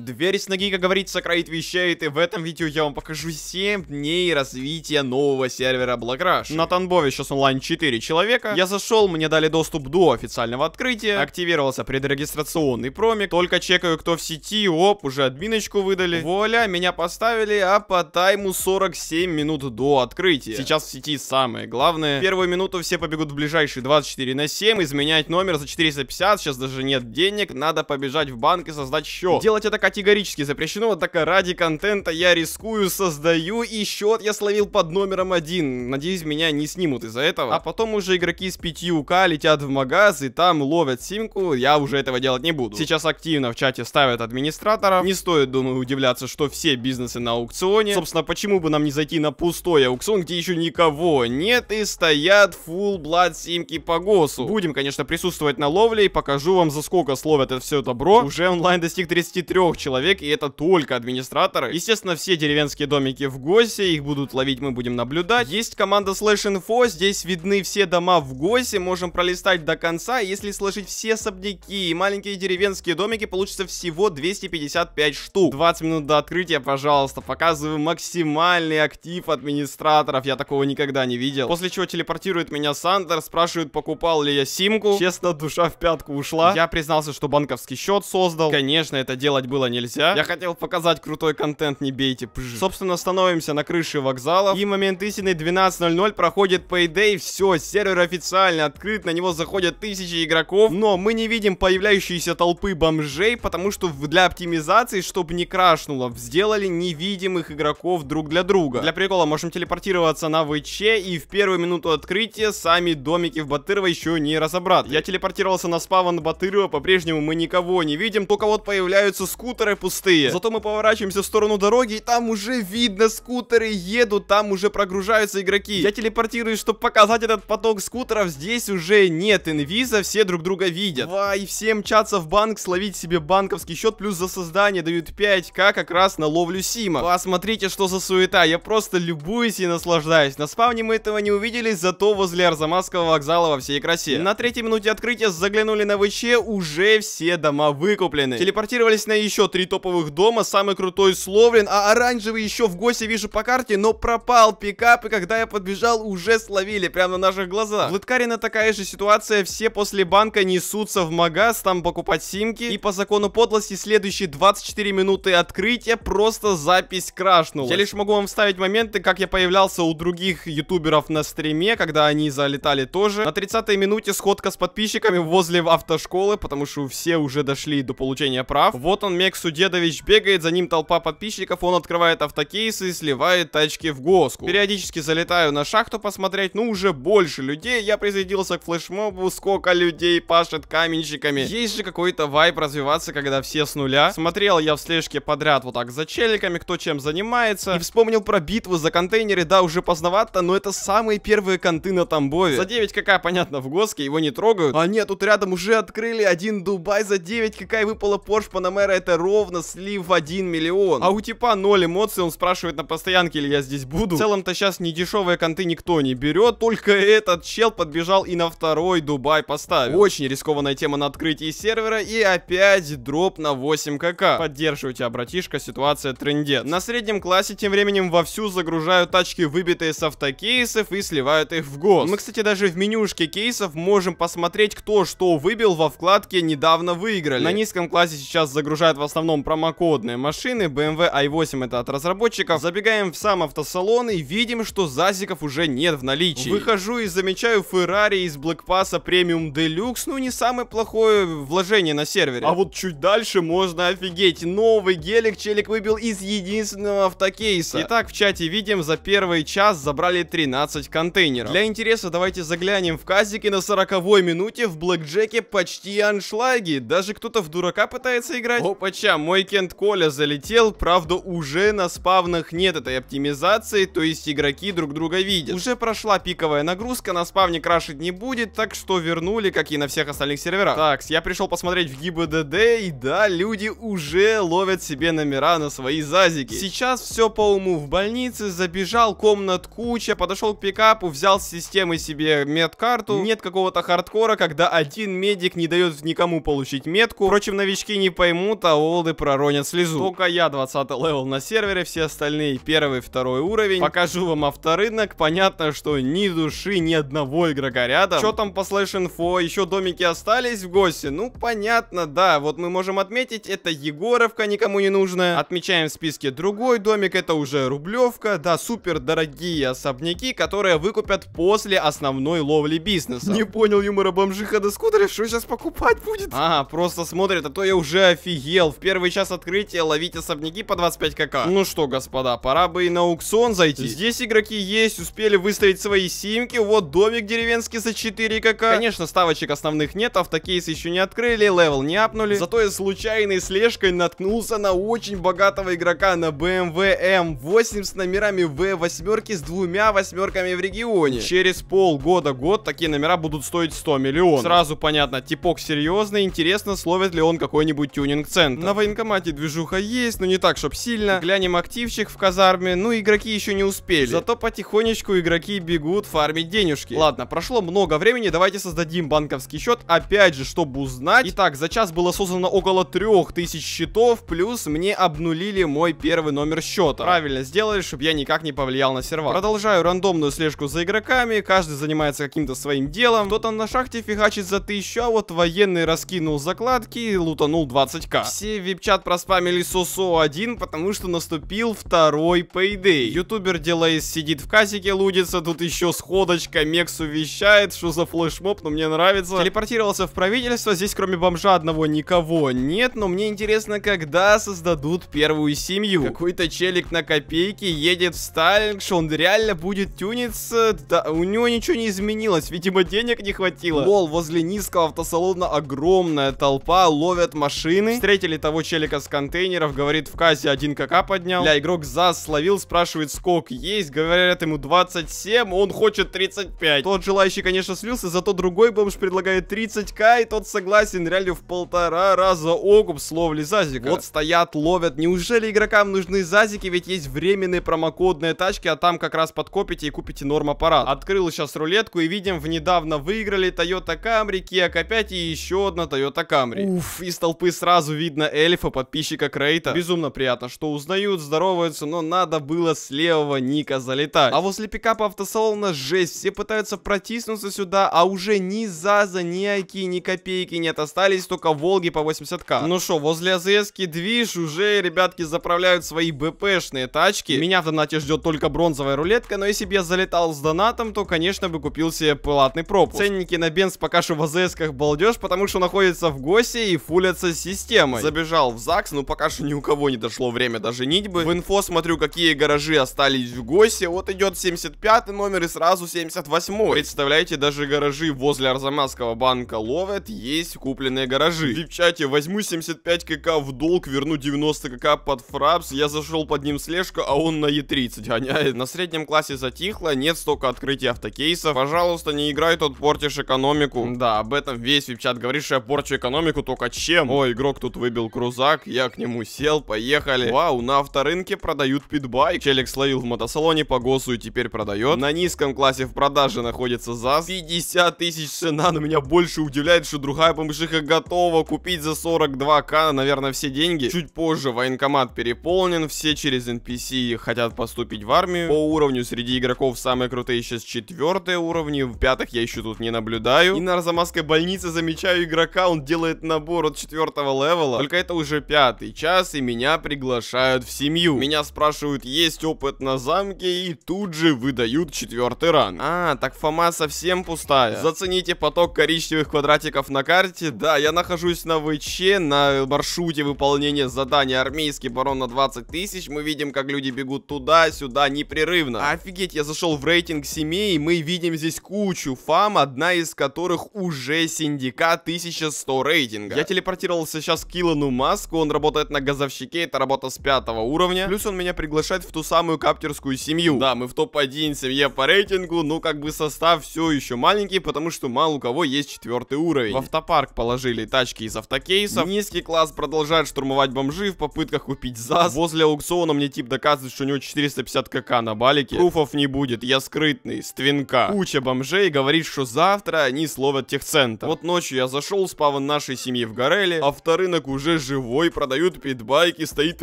Дверь с ноги, как говорится, кроит вещает, и в этом видео я вам покажу 7 дней развития нового сервера Blackrush. На Танбове сейчас онлайн 4 человека. Я зашел, мне дали доступ до официального открытия, активировался предрегистрационный промик, только чекаю, кто в сети, оп, уже админочку выдали. Вуаля, меня поставили, а по тайму 47 минут до открытия. Сейчас в сети самое главное. Первую минуту все побегут в ближайшие 24 на 7, изменять номер за 450, сейчас даже нет денег, надо побежать в банк и создать счет. Делать это, конечно, категорически запрещено. Вот так ради контента я рискую, создаю, и счет я словил под номером один. Надеюсь, меня не снимут из-за этого. А потом уже игроки с 5К летят в магаз, и там ловят симку. Я уже этого делать не буду. Сейчас активно в чате ставят администраторов. Не стоит, думаю, удивляться, что все бизнесы на аукционе. Собственно, почему бы нам не зайти на пустой аукцион, где еще никого нет, и стоят full blood симки по госу. Будем, конечно, присутствовать на ловле, и покажу вам, за сколько словят это все добро. Уже онлайн достиг 33 человек, и это только администраторы. Естественно, все деревенские домики в ГОСе, их будут ловить, мы будем наблюдать. Есть команда Slash Info, здесь видны все дома в ГОСе, можем пролистать до конца. Если сложить все особняки и маленькие деревенские домики, получится всего 255 штук. 20 минут до открытия, пожалуйста, показываю максимальный актив администраторов, я такого никогда не видел. После чего телепортирует меня Сандер, спрашивает, покупал ли я симку. Честно, душа в пятку ушла. Я признался, что банковский счет создал. Конечно, это делать было было нельзя. Я хотел показать крутой контент, не бейте. Пж. Собственно, становимся на крыше вокзала И момент истины 12.00 проходит Payday. Все, сервер официально открыт, на него заходят тысячи игроков. Но мы не видим появляющиеся толпы бомжей, потому что для оптимизации, чтобы не крашнуло, сделали невидимых игроков друг для друга. Для прикола можем телепортироваться на ВЧ и в первую минуту открытия сами домики в Батырова еще не разобрать. Я телепортировался на спаван Батырова, по-прежнему мы никого не видим, только вот появляются скуты скутеры пустые. Зато мы поворачиваемся в сторону дороги, и там уже видно скутеры едут, там уже прогружаются игроки. Я телепортируюсь, чтобы показать этот поток скутеров. Здесь уже нет инвиза, все друг друга видят. и все мчатся в банк, словить себе банковский счет, плюс за создание дают 5к как раз на ловлю сима. Посмотрите, что за суета, я просто любуюсь и наслаждаюсь. На спавне мы этого не увидели, зато возле Арзамасского вокзала во всей красе. На третьей минуте открытия заглянули на ВЧ, уже все дома выкуплены. Телепортировались на еще еще три топовых дома, самый крутой словлен а оранжевый еще в госе вижу по карте, но пропал пикап, и когда я подбежал, уже словили, прямо на наших глазах. В Лыткарина такая же ситуация, все после банка несутся в магаз, там покупать симки, и по закону подлости следующие 24 минуты открытия просто запись крашнулась. Я лишь могу вам вставить моменты, как я появлялся у других ютуберов на стриме, когда они залетали тоже. На 30 минуте сходка с подписчиками возле автошколы, потому что все уже дошли до получения прав. Вот он, мега Олег Судедович бегает, за ним толпа подписчиков, он открывает автокейсы и сливает тачки в госку. Периодически залетаю на шахту посмотреть, ну уже больше людей, я присоединился к флешмобу, сколько людей пашет каменщиками. Есть же какой-то вайп развиваться, когда все с нуля. Смотрел я в слежке подряд вот так за челиками, кто чем занимается, и вспомнил про битву за контейнеры, да, уже поздновато, но это самые первые конты на Тамбове. За 9 какая, понятно, в госке, его не трогают. А нет, тут рядом уже открыли один Дубай за 9 какая выпала Порш Панамера это ровно слив в 1 миллион. А у типа 0 эмоций, он спрашивает на постоянке, ли я здесь буду. В целом-то сейчас не дешевые конты никто не берет, только этот чел подбежал и на второй Дубай поставил. Очень рискованная тема на открытии сервера и опять дроп на 8 кк. Поддерживаю тебя, а, братишка, ситуация трендет. На среднем классе тем временем вовсю загружают тачки, выбитые с автокейсов и сливают их в гос. Мы, кстати, даже в менюшке кейсов можем посмотреть, кто что выбил во вкладке недавно выиграли. На низком классе сейчас загружают в основном промокодные машины, BMW i8 это от разработчиков. Забегаем в сам автосалон и видим, что зазиков уже нет в наличии. Выхожу и замечаю Ferrari из Black Pass Premium Deluxe, ну не самое плохое вложение на сервере. А вот чуть дальше можно офигеть, новый гелик челик выбил из единственного автокейса. Итак, в чате видим, за первый час забрали 13 контейнеров. Для интереса давайте заглянем в казики на 40 минуте в Блэкджеке почти аншлаги, даже кто-то в дурака пытается играть. Опа, Короче, а мой Кент Коля залетел, правда уже на спавнах нет этой оптимизации, то есть игроки друг друга видят. Уже прошла пиковая нагрузка, на спавне крашить не будет, так что вернули, как и на всех остальных серверах. Такс, я пришел посмотреть в ГИБДД, и да, люди уже ловят себе номера на свои зазики. Сейчас все по уму в больнице, забежал, комнат куча, подошел к пикапу, взял с системы себе медкарту. Нет какого-то хардкора, когда один медик не дает никому получить метку. Впрочем, новички не поймут, а голоды проронят слезу. Только я 20 левел на сервере, все остальные первый, второй уровень. Покажу вам авторынок, понятно, что ни души, ни одного игрока рядом. Что там по слэш-инфо, еще домики остались в гости? Ну, понятно, да, вот мы можем отметить, это Егоровка никому не нужная. Отмечаем в списке другой домик, это уже Рублевка, да, супер дорогие особняки, которые выкупят после основной ловли бизнеса. Не понял юмора бомжиха до скутере, что сейчас покупать будет? А, просто смотрит, а то я уже офигел в первый час открытия ловить особняки по 25 кк. Ну что, господа, пора бы и на аукцион зайти. Здесь игроки есть, успели выставить свои симки. Вот домик деревенский за 4 кк. Конечно, ставочек основных нет, автокейс еще не открыли, левел не апнули. Зато я случайной слежкой наткнулся на очень богатого игрока на BMW M8 эм эм с номерами V8 с двумя восьмерками в регионе. Через полгода-год такие номера будут стоить 100 миллионов. Сразу понятно, типок серьезный, интересно, словит ли он какой-нибудь тюнинг-центр момента. На военкомате движуха есть, но не так, чтоб сильно. Глянем активчик в казарме, ну игроки еще не успели. Зато потихонечку игроки бегут фармить денежки. Ладно, прошло много времени, давайте создадим банковский счет, опять же, чтобы узнать. Итак, за час было создано около 3000 счетов, плюс мне обнулили мой первый номер счета. Правильно сделали, чтобы я никак не повлиял на сервак. Продолжаю рандомную слежку за игроками, каждый занимается каким-то своим делом. Кто-то на шахте фигачит за 1000, а вот военный раскинул закладки и лутанул 20к. Все кстати, випчат проспамили Сосо-1, потому что наступил второй пейдей. Ютубер Дилейс сидит в касике, лудится, тут еще сходочка, Мекс увещает, что за флешмоб, но мне нравится. Телепортировался в правительство, здесь кроме бомжа одного никого нет, но мне интересно, когда создадут первую семью. Какой-то челик на копейке едет в что он реально будет тюниться, да, у него ничего не изменилось, видимо денег не хватило. Лол, возле низкого автосалона огромная толпа, ловят машины, встретили того челика с контейнеров, говорит, в кассе 1 КК поднял. Бля, игрок зас словил, спрашивает, сколько есть, говорят ему 27, он хочет 35. Тот желающий, конечно, слился, зато другой бомж предлагает 30к, и тот согласен реально в полтора раза окуп словли ловли зазика. Вот стоят, ловят. Неужели игрокам нужны зазики, ведь есть временные промокодные тачки, а там как раз подкопите и купите норм-аппарат. Открыл сейчас рулетку и видим, в недавно выиграли Toyota Camry, Kia K5 и еще одна Toyota Camry. Уф, из толпы сразу видно эльфа, подписчика Крейта. Безумно приятно, что узнают, здороваются, но надо было с левого ника залетать. А возле пикапа автосалона жесть, все пытаются протиснуться сюда, а уже ни Заза, ни Айки, ни копейки нет, остались только Волги по 80к. Ну что, возле АЗСки движ, уже ребятки заправляют свои БПшные тачки. Меня в донате ждет только бронзовая рулетка, но если бы я залетал с донатом, то, конечно, бы купил себе платный пропуск. Ценники на бенз пока что в АЗСках балдеж, потому что находятся в ГОСе и фулятся системой побежал в ЗАГС, но ну, пока что ни у кого не дошло время даже нить бы. В инфо смотрю, какие гаражи остались в ГОСе. Вот идет 75 номер и сразу 78 Представляете, даже гаражи возле Арзамасского банка ловят, есть купленные гаражи. В чате возьму 75 кк в долг, верну 90 кк под фрапс. Я зашел под ним слежка, а он на Е30 гоняет. А, на среднем классе затихло, нет столько открытий автокейсов. Пожалуйста, не играй, тут портишь экономику. Да, об этом весь вип-чат говорит, что я порчу экономику, только чем? О, игрок тут выбил был крузак, я к нему сел, поехали. Вау, на авторынке продают питбайк. Челик словил в мотосалоне по госу и теперь продает. На низком классе в продаже находится ЗАЗ. 50 тысяч цена, но меня больше удивляет, что другая помышиха готова купить за 42к, наверное, все деньги. Чуть позже военкомат переполнен, все через NPC хотят поступить в армию. По уровню среди игроков самые крутые сейчас четвертые уровни, в пятых я еще тут не наблюдаю. И на Арзамасской больнице замечаю игрока, он делает набор от четвертого левела. Только это уже пятый час, и меня приглашают в семью. Меня спрашивают, есть опыт на замке, и тут же выдают четвертый ран. А, так Фома совсем пустая. Зацените поток коричневых квадратиков на карте. Да, я нахожусь на ВЧ, на маршруте выполнения задания армейский барон на 20 тысяч. Мы видим, как люди бегут туда-сюда непрерывно. Офигеть, я зашел в рейтинг семей, и мы видим здесь кучу фам, одна из которых уже синдикат 1100 рейтинга. Я телепортировался сейчас к Киллану маску, он работает на газовщике, это работа с пятого уровня. Плюс он меня приглашает в ту самую каптерскую семью. Да, мы в топ-1 семье по рейтингу, но ну, как бы состав все еще маленький, потому что мало у кого есть четвертый уровень. В автопарк положили тачки из автокейсов. Низкий класс продолжает штурмовать бомжи в попытках купить ЗАЗ. Возле аукциона мне тип доказывает, что у него 450 кк на балике. Пруфов не будет, я скрытный, с твинка. Куча бомжей говорит, что завтра они словят техцентр. Вот ночью я зашел, спавн нашей семьи в Гореле, авторынок уже уже живой, продают питбайки, стоит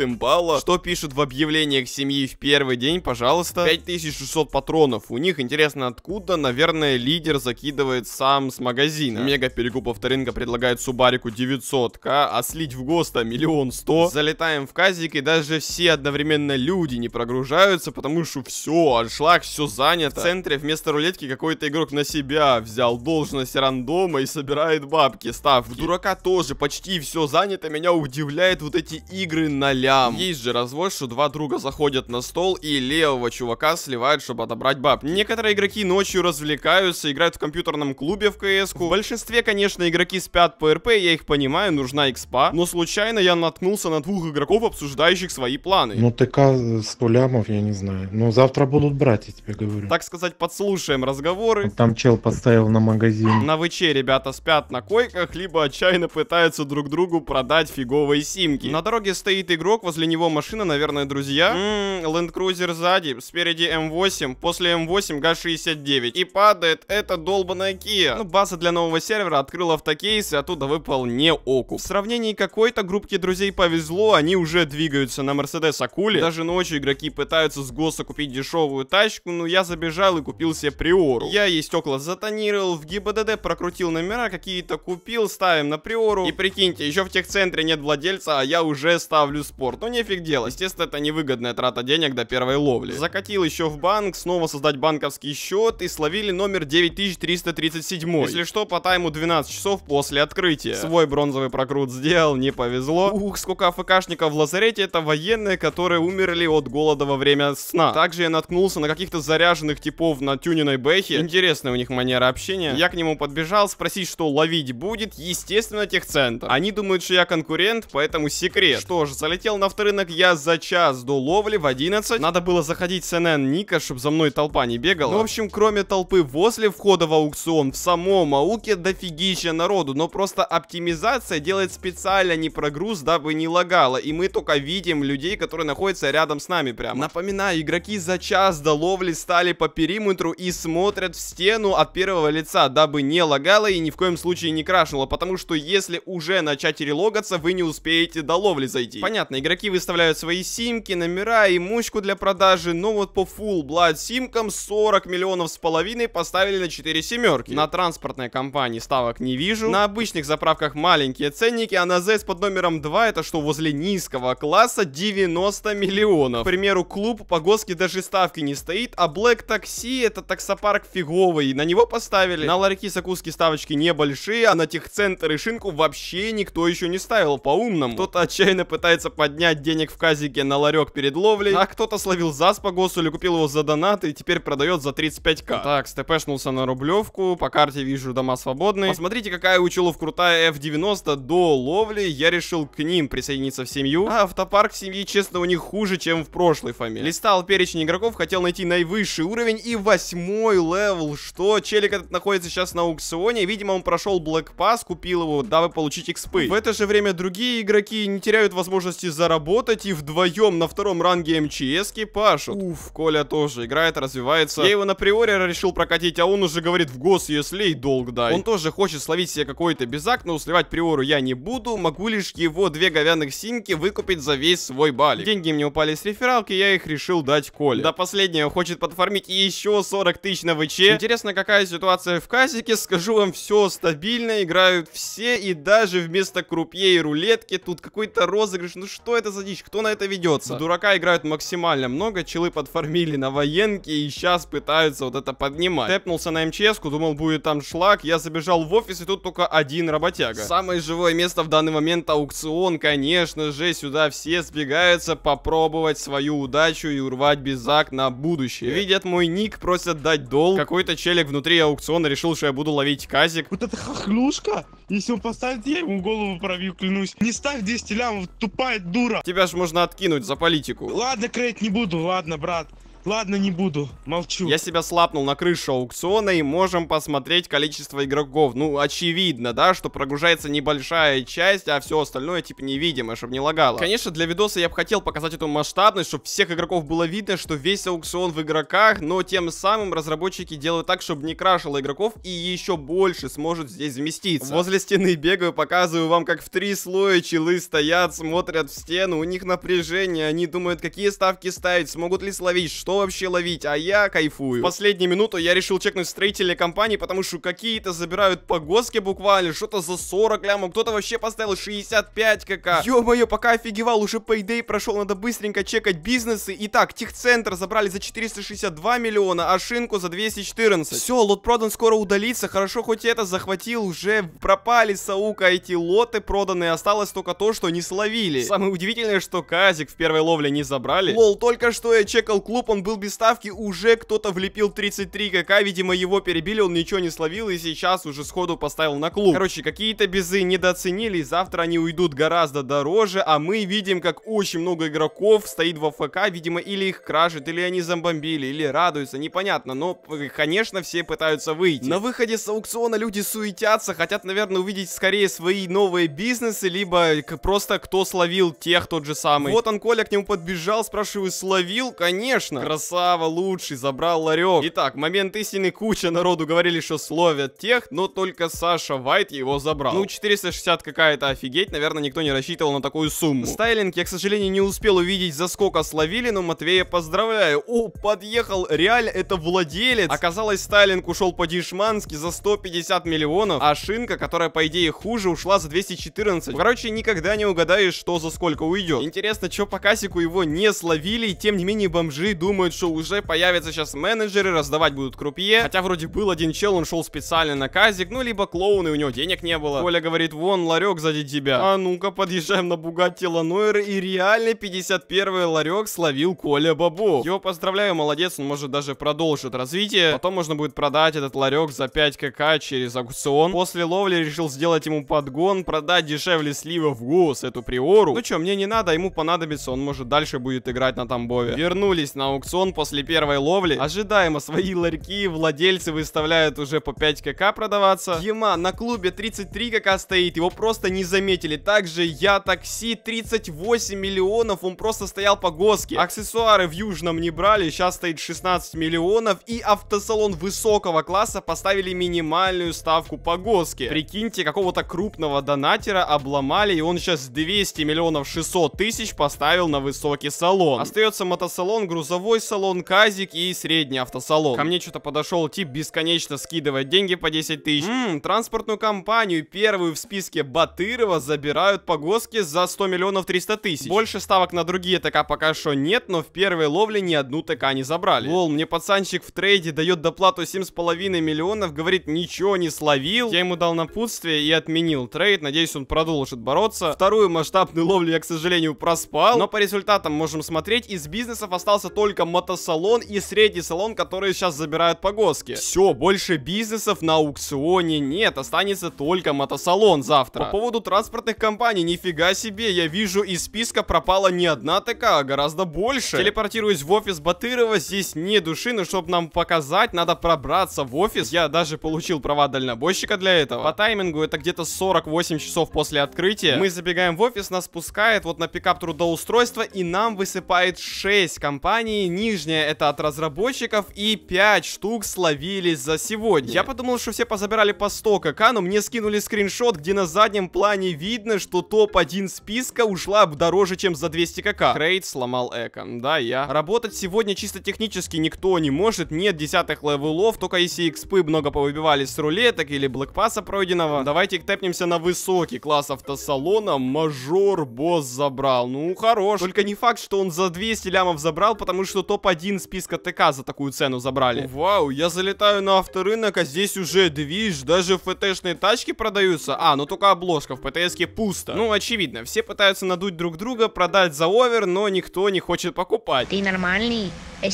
импала. Что пишут в объявлениях семьи в первый день, пожалуйста? 5600 патронов. У них, интересно, откуда? Наверное, лидер закидывает сам с магазина. Мега перекуп авторынка предлагает Субарику 900к, а слить в ГОСТа миллион сто. Залетаем в казик, и даже все одновременно люди не прогружаются, потому что все, аншлаг, все занято. В центре вместо рулетки какой-то игрок на себя взял должность рандома и собирает бабки, став В дурака тоже почти все занято, меня удивляет вот эти игры на лям. Есть же развод, что два друга заходят на стол и левого чувака сливают, чтобы отобрать баб. Некоторые игроки ночью развлекаются, играют в компьютерном клубе в кс -ку. В большинстве, конечно, игроки спят по РП, я их понимаю, нужна экспа, но случайно я наткнулся на двух игроков, обсуждающих свои планы. Ну ТК 100 лямов, я не знаю. Но завтра будут брать, я тебе говорю. Так сказать, подслушаем разговоры. Там чел поставил на магазин. На ВЧ ребята спят на койках, либо отчаянно пытаются друг другу продать покупать фиговые симки. На дороге стоит игрок, возле него машина, наверное, друзья. Ммм, Cruiser сзади, спереди М8, после М8 ГА-69. И падает эта долбаная Kia. Ну, база для нового сервера открыл автокейс, и а оттуда выпал не окуп. В сравнении какой-то группке друзей повезло, они уже двигаются на Мерседес Акуле. Даже ночью игроки пытаются с ГОСа купить дешевую тачку, но я забежал и купил себе Приору. Я ей стекла затонировал, в ГИБДД прокрутил номера какие-то, купил, ставим на Приору. И прикиньте, еще в техцентре игре нет владельца, а я уже ставлю спорт. Ну нефиг делать, естественно, это невыгодная трата денег до первой ловли. Закатил еще в банк, снова создать банковский счет и словили номер 9337. Если что, по тайму 12 часов после открытия. Свой бронзовый прокрут сделал, не повезло. Ух, сколько АФКшников в лазарете, это военные, которые умерли от голода во время сна. Также я наткнулся на каких-то заряженных типов на тюниной бэхе. Интересная у них манера общения. Я к нему подбежал, спросить, что ловить будет, естественно, техцентр. Они думают, что я конкурент конкурент, поэтому секрет. Что ж, залетел на авторынок я за час до ловли в 11. Надо было заходить с NN Ника, чтобы за мной толпа не бегала. Ну, в общем, кроме толпы возле входа в аукцион, в самом ауке дофигища народу, но просто оптимизация делает специально не прогруз, дабы не лагало, и мы только видим людей, которые находятся рядом с нами прямо. Напоминаю, игроки за час до ловли стали по периметру и смотрят в стену от первого лица, дабы не лагало и ни в коем случае не крашнуло, потому что если уже начать релогаться, вы не успеете до ловли зайти. Понятно, игроки выставляют свои симки, номера и мучку для продажи, но вот по Full Blood симкам 40 миллионов с половиной поставили на 4 семерки. На транспортной компании ставок не вижу. На обычных заправках маленькие ценники, а на ZES под номером 2, это что возле низкого класса, 90 миллионов. К примеру, клуб по госке даже ставки не стоит, а Black Taxi это таксопарк фиговый, на него поставили. На ларьки с закуски ставочки небольшие, а на техцентр и шинку вообще никто еще не ставил. Лаял по-умному. Кто-то отчаянно пытается поднять денег в казике на ларек перед ловлей, а кто-то словил зас по госу или купил его за донат и теперь продает за 35к. Так, степешнулся на рублевку, по карте вижу дома свободные. Посмотрите, какая у Чулов крутая F90 до ловли, я решил к ним присоединиться в семью, а автопарк семьи, честно, у них хуже, чем в прошлой фами. Листал перечень игроков, хотел найти наивысший уровень и восьмой левел, что? Челик этот находится сейчас на аукционе, видимо, он прошел Black Pass, купил его, дабы получить экспы. В это же время другие игроки не теряют возможности заработать и вдвоем на втором ранге МЧСки пашут. Уф, Коля тоже играет, развивается. Я его на приоре решил прокатить, а он уже говорит в гос, если и долг дай. Он тоже хочет словить себе какой-то безак, но сливать приору я не буду, могу лишь его две говяных синки выкупить за весь свой балик. Деньги мне упали с рефералки, я их решил дать Коле. До последнего хочет подформить еще 40 тысяч на ВЧ. Интересно, какая ситуация в казике, скажу вам, все стабильно, играют все и даже вместо крупье своей рулетке, тут какой-то розыгрыш. Ну что это за дичь? Кто на это ведется? Да. Дурака играют максимально много, челы подформили на военке и сейчас пытаются вот это поднимать. Тэпнулся на мчс думал будет там шлак, я забежал в офис и тут только один работяга. Самое живое место в данный момент аукцион, конечно же, сюда все сбегаются попробовать свою удачу и урвать безак на будущее. Видят мой ник, просят дать долг. Какой-то челик внутри аукциона решил, что я буду ловить казик. Вот это хохлюшка, если он поставит, я ему голову пробью, клянусь. Не ставь 200 лямов, тупая дура. Тебя ж можно откинуть за политику. Ладно, Крейт, не буду, ладно, брат. Ладно, не буду, молчу. Я себя слапнул на крышу аукциона и можем посмотреть количество игроков. Ну, очевидно, да, что прогружается небольшая часть, а все остальное типа невидимо, чтобы не лагало. Конечно, для видоса я бы хотел показать эту масштабность, чтобы всех игроков было видно, что весь аукцион в игроках, но тем самым разработчики делают так, чтобы не крашило игроков и еще больше сможет здесь вместиться. Возле стены бегаю, показываю вам, как в три слоя челы стоят, смотрят в стену, у них напряжение, они думают, какие ставки ставить, смогут ли словить, что вообще ловить, а я кайфую. В последнюю минуту я решил чекнуть строителей компании, потому что какие-то забирают по госке буквально, что-то за 40 лямов, кто-то вообще поставил 65 кк. Ё-моё, пока офигевал, уже Payday прошел, надо быстренько чекать бизнесы. Итак, техцентр забрали за 462 миллиона, а шинку за 214. Все, лот продан скоро удалится, хорошо хоть это захватил, уже пропали Саука эти лоты проданные, осталось только то, что не словили. Самое удивительное, что Казик в первой ловле не забрали. Лол, только что я чекал клуб, он был был без ставки, уже кто-то влепил 33 кк, видимо его перебили, он ничего не словил и сейчас уже сходу поставил на клуб. Короче, какие-то безы недооценили, завтра они уйдут гораздо дороже, а мы видим, как очень много игроков стоит в АФК, видимо или их кражат, или они замбомбили, или радуются, непонятно, но, конечно, все пытаются выйти. На выходе с аукциона люди суетятся, хотят, наверное, увидеть скорее свои новые бизнесы, либо просто кто словил тех тот же самый. Вот он, Коля, к нему подбежал, спрашиваю, словил? Конечно красава, лучший, забрал ларек. Итак, момент истины, куча народу говорили, что словят тех, но только Саша Вайт его забрал. Ну, 460 какая-то офигеть, наверное, никто не рассчитывал на такую сумму. Стайлинг я, к сожалению, не успел увидеть, за сколько словили, но Матвея поздравляю. О, подъехал, реально, это владелец. Оказалось, Стайлинг ушел по-дешмански за 150 миллионов, а Шинка, которая, по идее, хуже, ушла за 214. Короче, никогда не угадаешь, что за сколько уйдет. Интересно, что по Касику его не словили, и тем не менее бомжи думают, думают, что уже появятся сейчас менеджеры, раздавать будут крупье. Хотя вроде был один чел, он шел специально на казик, ну либо клоуны у него денег не было. Коля говорит, вон ларек сзади тебя. А ну-ка, подъезжаем на Бугатти Ланойр, и реально 51 ларек словил Коля Бабу. Его поздравляю, молодец, он может даже продолжить развитие. Потом можно будет продать этот ларек за 5 кк через аукцион. После ловли решил сделать ему подгон, продать дешевле слива в ГУС эту приору. Ну чё, мне не надо, а ему понадобится, он может дальше будет играть на тамбове. Вернулись на аукцион аукцион после первой ловли. Ожидаемо свои ларьки владельцы выставляют уже по 5 кк продаваться. Ема на клубе 33 кк стоит, его просто не заметили. Также я такси 38 миллионов, он просто стоял по госке. Аксессуары в Южном не брали, сейчас стоит 16 миллионов. И автосалон высокого класса поставили минимальную ставку по госке. Прикиньте, какого-то крупного донатера обломали, и он сейчас 200 миллионов 600 тысяч поставил на высокий салон. Остается мотосалон грузовой деловой салон, казик и средний автосалон. Ко мне что-то подошел тип бесконечно скидывать деньги по 10 тысяч. Ммм, транспортную компанию, первую в списке Батырова, забирают по госке за 100 миллионов 300 тысяч. Больше ставок на другие ТК пока что нет, но в первой ловле ни одну ТК не забрали. Лол, мне пацанчик в трейде дает доплату 7,5 миллионов, говорит, ничего не словил. Я ему дал напутствие и отменил трейд, надеюсь, он продолжит бороться. Вторую масштабную ловлю я, к сожалению, проспал, но по результатам можем смотреть, из бизнесов остался только мотосалон и средний салон, которые сейчас забирают погоски. Все, больше бизнесов на аукционе нет, останется только мотосалон завтра. По поводу транспортных компаний, нифига себе, я вижу из списка пропала не одна такая, а гораздо больше. Телепортируюсь в офис Батырова, здесь не души, но чтобы нам показать, надо пробраться в офис. Я даже получил права дальнобойщика для этого. По таймингу это где-то 48 часов после открытия. Мы забегаем в офис, нас спускает вот на пикап трудоустройства и нам высыпает 6 компаний, нижняя это от разработчиков, и 5 штук словились за сегодня. Я подумал, что все позабирали по 100 кк, но мне скинули скриншот, где на заднем плане видно, что топ-1 списка ушла дороже, чем за 200 кк. Крейт сломал эко, да, я. Работать сегодня чисто технически никто не может, нет десятых левелов, только если экспы много повыбивали с рулеток или блэкпасса пройденного. Давайте тэпнемся на высокий класс автосалона, мажор босс забрал, ну хорош. Только не факт, что он за 200 лямов забрал, потому что топ-1 списка ТК за такую цену забрали. Вау, я залетаю на авторынок, а здесь уже, движ, даже фтшные тачки продаются. А, ну только обложка, в ПТСке пусто. Ну, очевидно, все пытаются надуть друг друга, продать за овер, но никто не хочет покупать. Ты нормальный? У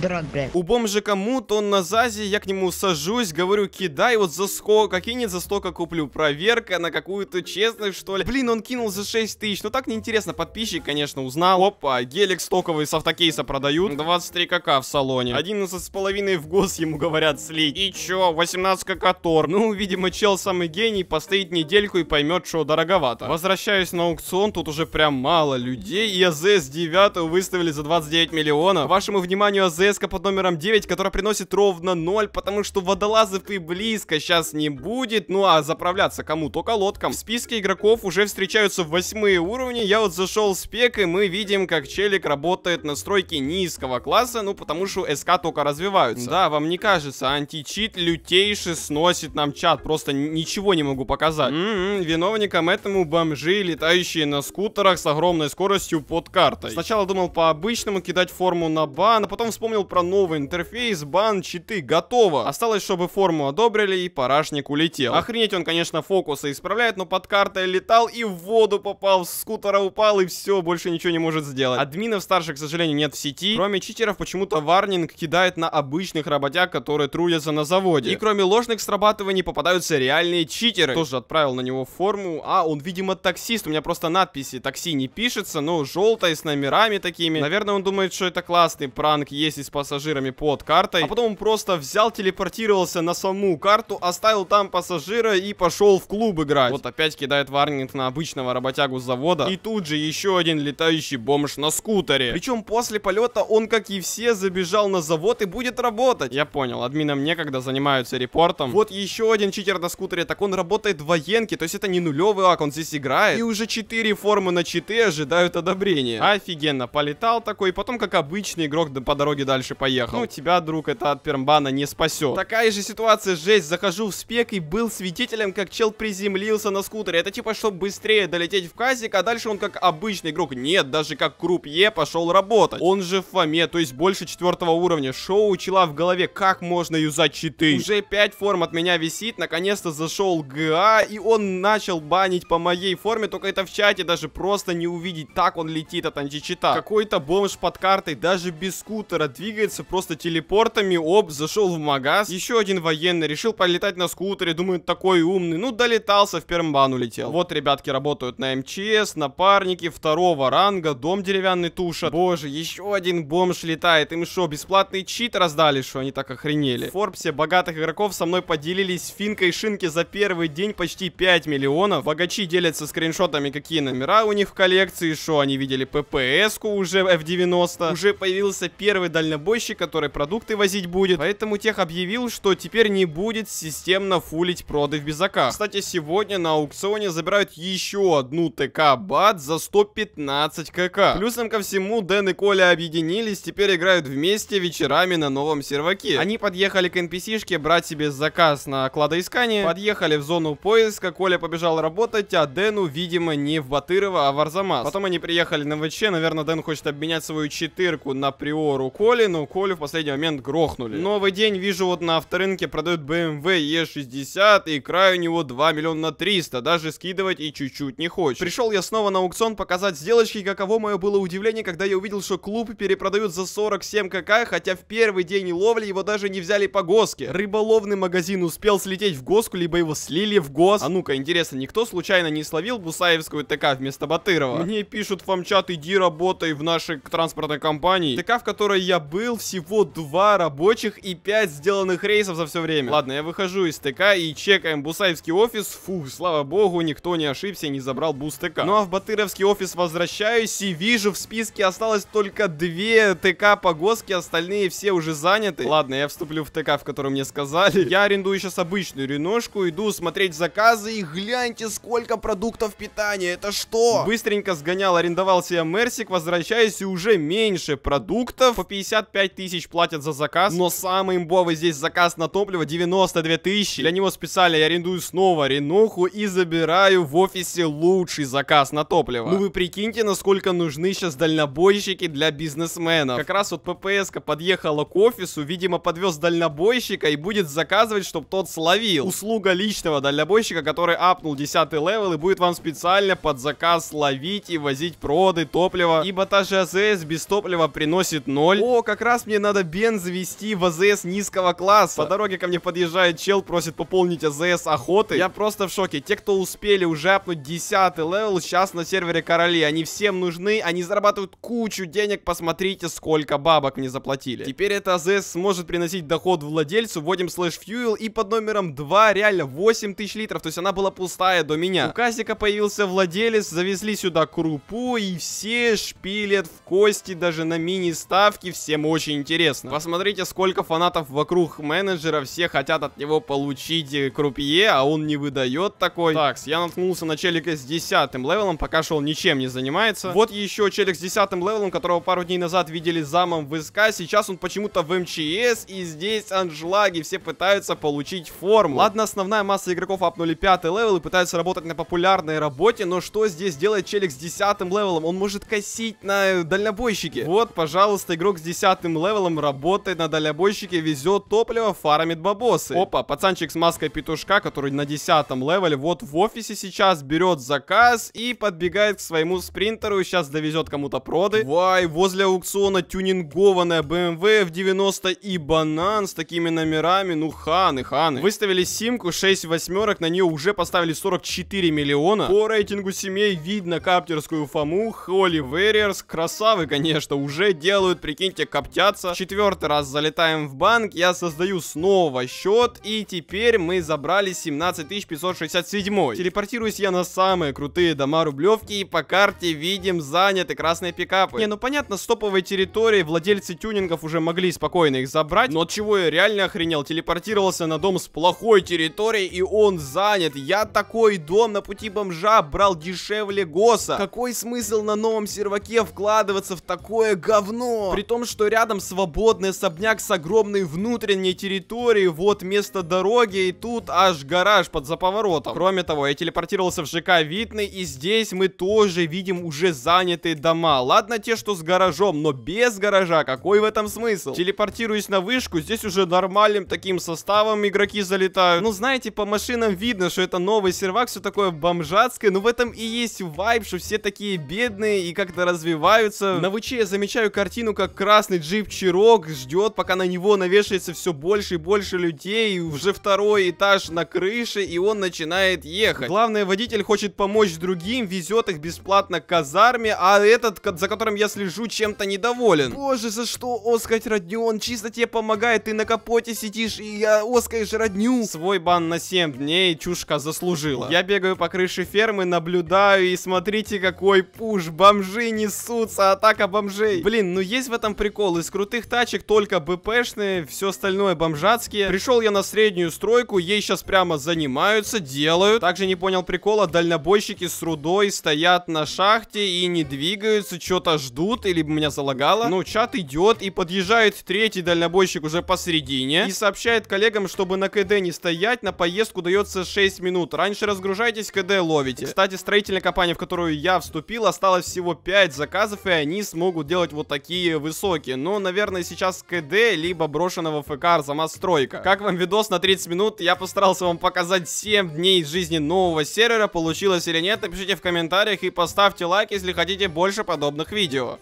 Дрогбе. Убом кому-то он на зазе, я к нему сажусь, говорю, кидай вот за сколько, кинет за столько куплю. Проверка на какую-то честность, что ли. Блин, он кинул за 6 тысяч, ну так неинтересно, подписчик, конечно, узнал. Опа, гелик стоковый с автокейса продают, 23 кк в салоне, 11 с половиной в гос ему говорят слить. И чё, 18 кк тор. Ну, видимо, чел самый гений, постоит недельку и поймет, что дороговато. Возвращаюсь на аукцион, тут уже прям мало людей, и АЗС 9 выставили за 29 миллионов. Вашему вашему вниманию АЗС под номером 9, которая приносит ровно 0, потому что водолазов и близко сейчас не будет. Ну а заправляться кому? Только лодкам. В списке игроков уже встречаются восьмые уровни. Я вот зашел в спек, и мы видим, как челик работает на стройке низкого класса, ну потому что СК только развиваются. Да, вам не кажется, античит лютейший сносит нам чат. Просто ничего не могу показать. М м-м, -м -м, виновником этому бомжи, летающие на скутерах с огромной скоростью под картой. Сначала думал по-обычному кидать форму на бар, бан, а потом вспомнил про новый интерфейс, бан, читы, готово. Осталось, чтобы форму одобрили и парашник улетел. Охренеть он, конечно, фокусы исправляет, но под картой летал и в воду попал, с скутера упал и все, больше ничего не может сделать. Админов старших, к сожалению, нет в сети. Кроме читеров, почему-то варнинг кидает на обычных работяг, которые трудятся на заводе. И кроме ложных срабатываний попадаются реальные читеры. Тоже отправил на него форму, а он, видимо, таксист, у меня просто надписи такси не пишется, но желтая с номерами такими. Наверное, он думает, что это классный пранк ездить с пассажирами под картой, а потом он просто взял, телепортировался на саму карту, оставил там пассажира и пошел в клуб играть. Вот опять кидает варнинг на обычного работягу с завода. И тут же еще один летающий бомж на скутере. Причем после полета он, как и все, забежал на завод и будет работать. Я понял, админам некогда занимаются репортом. Вот еще один читер на скутере, так он работает в военке, то есть это не нулевый ак, он здесь играет. И уже 4 формы на читы ожидают одобрения. Офигенно, полетал такой, потом как обычный игрок мог по дороге дальше поехал. Ну, тебя, друг, это от пермбана не спасет. Такая же ситуация, жесть, захожу в спек и был свидетелем, как чел приземлился на скутере. Это типа, чтобы быстрее долететь в казик, а дальше он как обычный игрок. Нет, даже как крупье пошел работать. Он же в фоме, то есть больше четвертого уровня. Шоу чела в голове, как можно юзать читы? Уже 5 форм от меня висит, наконец-то зашел ГА, и он начал банить по моей форме, только это в чате даже просто не увидеть. Так он летит от а античита. Какой-то бомж под картой, даже без скутера, двигается просто телепортами, оп, зашел в магаз. Еще один военный, решил полетать на скутере, думает такой умный. Ну, долетался, в Пермбан улетел. Вот ребятки работают на МЧС, напарники второго ранга, дом деревянный тушат. Боже, еще один бомж летает, им что бесплатный чит раздали, что они так охренели. В Форбсе богатых игроков со мной поделились финкой шинки за первый день почти 5 миллионов. Богачи делятся скриншотами, какие номера у них в коллекции, что они видели ППС-ку уже F90. Уже появился первый дальнобойщик, который продукты возить будет. Поэтому тех объявил, что теперь не будет системно фулить проды в безаках. Кстати, сегодня на аукционе забирают еще одну ТК бат за 115 КК. Плюсом ко всему, Дэн и Коля объединились, теперь играют вместе вечерами на новом серваке. Они подъехали к NPC-шке брать себе заказ на кладоискание, подъехали в зону поиска, Коля побежал работать, а Дэну, видимо, не в Батырова, а в Арзамас. Потом они приехали на ВЧ, наверное, Дэн хочет обменять свою четырку на приору Коли, но Колю в последний момент грохнули. Новый день вижу вот на авторынке продают BMW E60 эм и край у него 2 миллиона на 300, даже скидывать и чуть-чуть не хочет. Пришел я снова на аукцион показать сделочки, каково мое было удивление, когда я увидел, что клуб перепродают за 47 кк, хотя в первый день ловли его даже не взяли по госке. Рыболовный магазин успел слететь в госку, либо его слили в гос. А ну-ка, интересно, никто случайно не словил Бусаевскую ТК вместо Батырова? Мне пишут вам чат, иди работай в нашей транспортной компании. ТК в которой я был, всего два рабочих и пять сделанных рейсов за все время. Ладно, я выхожу из ТК и чекаем Бусаевский офис. Фух, слава богу, никто не ошибся и не забрал Бус ТК. Ну а в Батыровский офис возвращаюсь и вижу, в списке осталось только две ТК по госке, остальные все уже заняты. Ладно, я вступлю в ТК, в котором мне сказали. Я арендую сейчас обычную реношку, иду смотреть заказы и гляньте, сколько продуктов питания, это что? Быстренько сгонял, арендовал себе Мерсик, возвращаюсь и уже меньше продуктов продуктов. По 55 тысяч платят за заказ. Но самый имбовый здесь заказ на топливо 92 тысячи. Для него специально я арендую снова ренуху и забираю в офисе лучший заказ на топливо. Ну вы прикиньте, насколько нужны сейчас дальнобойщики для бизнесменов. Как раз вот ППСка подъехала к офису, видимо подвез дальнобойщика и будет заказывать, чтобы тот словил. Услуга личного дальнобойщика, который апнул 10 левел и будет вам специально под заказ ловить и возить проды, топливо. Ибо та же АЗС без топлива приносит значит 0. О, как раз мне надо бен завести в АЗС низкого класса. По дороге ко мне подъезжает чел, просит пополнить АЗС охоты. Я просто в шоке. Те, кто успели уже апнуть 10 левел, сейчас на сервере короли. Они всем нужны, они зарабатывают кучу денег. Посмотрите, сколько бабок мне заплатили. Теперь это АЗС сможет приносить доход владельцу. Вводим слэш фьюил и под номером 2 реально 8 тысяч литров. То есть она была пустая до меня. У Казика появился владелец, завезли сюда крупу и все шпилят в кости даже на мини-стриме ставки, всем очень интересно. Посмотрите, сколько фанатов вокруг менеджера, все хотят от него получить э, крупье, а он не выдает такой. Так, я наткнулся на челика с 10 левелом, пока что он ничем не занимается. Вот еще челик с 10 левелом, которого пару дней назад видели замом в СК, сейчас он почему-то в МЧС, и здесь аншлаги, все пытаются получить форму. Ладно, основная масса игроков апнули 5 левел и пытаются работать на популярной работе, но что здесь делает челик с 10 левелом? Он может косить на э, дальнобойщике. Вот, пожалуйста, пожалуйста, игрок с десятым левелом работает на дальнобойщике, везет топливо, фармит бабосы. Опа, пацанчик с маской петушка, который на десятом левеле, вот в офисе сейчас берет заказ и подбегает к своему спринтеру, сейчас довезет кому-то проды. Вай, возле аукциона тюнингованная BMW эм в 90 и банан с такими номерами, ну ханы, ханы. Выставили симку 6 восьмерок, на нее уже поставили 44 миллиона. По рейтингу семей видно каптерскую фому, Холли Верриерс, красавы, конечно, уже делают делают, прикиньте, коптятся. Четвертый раз залетаем в банк, я создаю снова счет, и теперь мы забрали 17567. Телепортируюсь я на самые крутые дома Рублевки, и по карте видим заняты красные пикапы. Не, ну понятно, с топовой территории владельцы тюнингов уже могли спокойно их забрать, но от чего я реально охренел, телепортировался на дом с плохой территорией и он занят. Я такой дом на пути бомжа брал дешевле ГОСа. Какой смысл на новом серваке вкладываться в такое говно? При том, что рядом свободный особняк с огромной внутренней территорией, вот место дороги, и тут аж гараж под заповоротом. Кроме того, я телепортировался в ЖК Витный, и здесь мы тоже видим уже занятые дома. Ладно те, что с гаражом, но без гаража, какой в этом смысл? Телепортируясь на вышку, здесь уже нормальным таким составом игроки залетают. Ну, знаете, по машинам видно, что это новый сервак, все такое бомжатское, но в этом и есть вайп, что все такие бедные и как-то развиваются. На ВЧ я замечаю картину картину, как красный джип Чирок ждет, пока на него навешивается все больше и больше людей, уже второй этаж на крыше, и он начинает ехать. Главный водитель хочет помочь другим, везет их бесплатно к казарме, а этот, за которым я слежу, чем-то недоволен. Боже, за что Оскар родню? чисто тебе помогает, ты на капоте сидишь, и я оскаешь родню. Свой бан на 7 дней чушка заслужила. Я бегаю по крыше фермы, наблюдаю, и смотрите, какой пуш. Бомжи несутся, атака бомжей. Блин, ну есть в этом прикол. Из крутых тачек только БПшные, все остальное бомжатские. Пришел я на среднюю стройку, ей сейчас прямо занимаются, делают. Также не понял прикола, дальнобойщики с рудой стоят на шахте и не двигаются, что-то ждут, или меня залагало. Ну, чат идет, и подъезжает третий дальнобойщик уже посередине, и сообщает коллегам, чтобы на КД не стоять, на поездку дается 6 минут. Раньше разгружайтесь, КД ловите. Кстати, строительная компания, в которую я вступил, осталось всего 5 заказов, и они смогут делать вот такие такие высокие. Но, ну, наверное, сейчас КД, либо брошенного ФК сама стройка. Как вам видос на 30 минут? Я постарался вам показать 7 дней жизни нового сервера. Получилось или нет, напишите в комментариях и поставьте лайк, если хотите больше подобных видео.